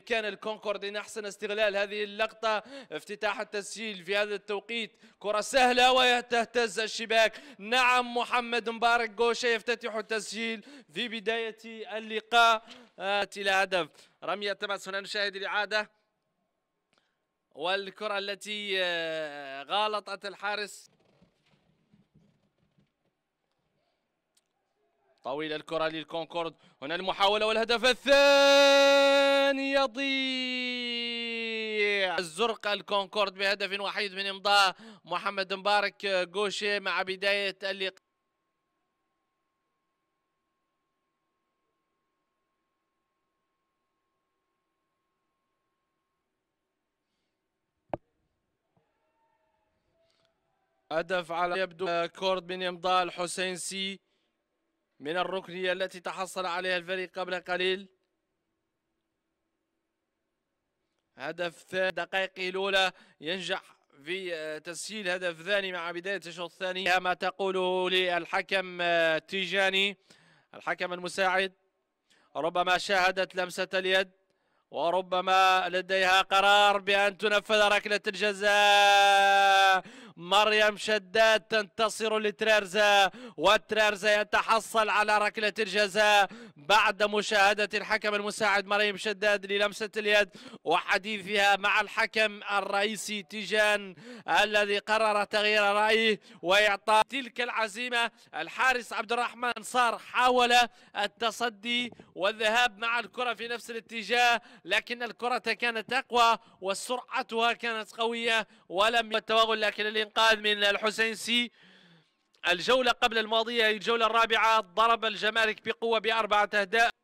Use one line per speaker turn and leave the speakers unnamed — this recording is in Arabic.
بامكان الكونكورد ان احسن استغلال هذه اللقطه افتتاح التسجيل في هذا التوقيت كره سهله وتهتز الشباك نعم محمد مبارك جوشه يفتتح التسجيل في بدايه اللقاء الى هدف رميه التماس هنا نشاهد الاعاده والكره التي آه، غالطت الحارس طويلة الكرة للكونكورد هنا المحاولة والهدف الثاني لن يضيع الزرقاء الكونكورد بهدف وحيد من إمضاء محمد مبارك آه، جوشي مع بداية اللقاء هدف على يبدو آه، كورد من إمضاء الحسين سي من الركنية التي تحصل عليها الفريق قبل قليل هدف ثاني دقائق الأولى ينجح في آه، تسجيل هدف ثاني مع بداية الشوط الثاني ما تقوله للحكم آه، تيجاني الحكم المساعد ربما شاهدت لمسة اليد وربما لديها قرار بأن تنفذ ركلة الجزاء مريم شداد تنتصر لترارزا وترارزا يتحصل على ركلة الجزاء بعد مشاهدة الحكم المساعد مريم شداد للمسة اليد وحديثها مع الحكم الرئيسي تيجان الذي قرر تغيير رأيه وإعطاء تلك العزيمة الحارس عبد الرحمن صار حاول التصدي والذهاب مع الكرة في نفس الاتجاه لكن الكرة كانت أقوى وسرعتها كانت قوية ولم يتوغل لكن اللي الانقاذ من الحسينسي الجولة قبل الماضية الجولة الرابعة ضرب الجمارك بقوة بأربعة أهداف